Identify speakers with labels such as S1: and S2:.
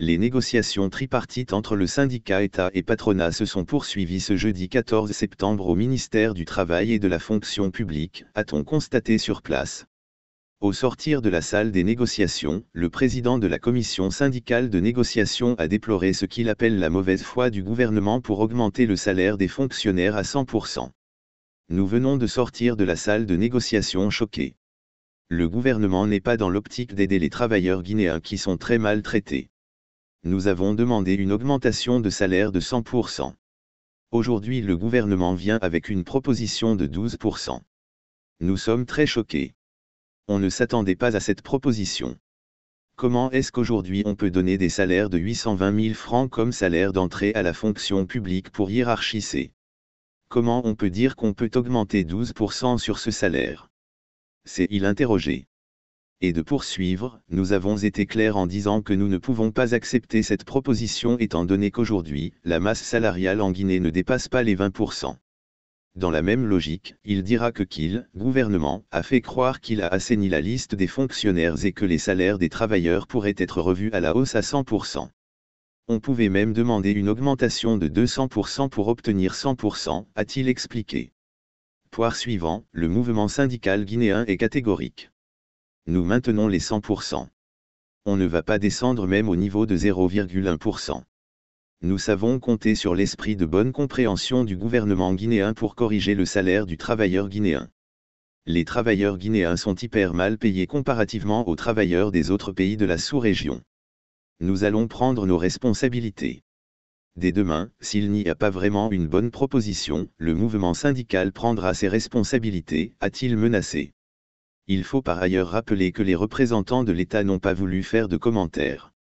S1: Les négociations tripartites entre le syndicat État et patronat se sont poursuivies ce jeudi 14 septembre au ministère du Travail et de la Fonction publique, a-t-on constaté sur place. Au sortir de la salle des négociations, le président de la commission syndicale de négociation a déploré ce qu'il appelle la mauvaise foi du gouvernement pour augmenter le salaire des fonctionnaires à 100%. Nous venons de sortir de la salle de négociation choqués. Le gouvernement n'est pas dans l'optique d'aider les travailleurs guinéens qui sont très mal traités nous avons demandé une augmentation de salaire de 100%. Aujourd'hui le gouvernement vient avec une proposition de 12%. Nous sommes très choqués. On ne s'attendait pas à cette proposition. Comment est-ce qu'aujourd'hui on peut donner des salaires de 820 000 francs comme salaire d'entrée à la fonction publique pour hiérarchiser Comment on peut dire qu'on peut augmenter 12% sur ce salaire C'est il interrogé et de poursuivre, nous avons été clairs en disant que nous ne pouvons pas accepter cette proposition étant donné qu'aujourd'hui, la masse salariale en Guinée ne dépasse pas les 20%. Dans la même logique, il dira que qu'il, gouvernement, a fait croire qu'il a assaini la liste des fonctionnaires et que les salaires des travailleurs pourraient être revus à la hausse à 100%. On pouvait même demander une augmentation de 200% pour obtenir 100%, a-t-il expliqué. Poire suivant, le mouvement syndical guinéen est catégorique nous maintenons les 100%. On ne va pas descendre même au niveau de 0,1%. Nous savons compter sur l'esprit de bonne compréhension du gouvernement guinéen pour corriger le salaire du travailleur guinéen. Les travailleurs guinéens sont hyper mal payés comparativement aux travailleurs des autres pays de la sous-région. Nous allons prendre nos responsabilités. Dès demain, s'il n'y a pas vraiment une bonne proposition, le mouvement syndical prendra ses responsabilités, a-t-il menacé. Il faut par ailleurs rappeler que les représentants de l'État n'ont pas voulu faire de commentaires.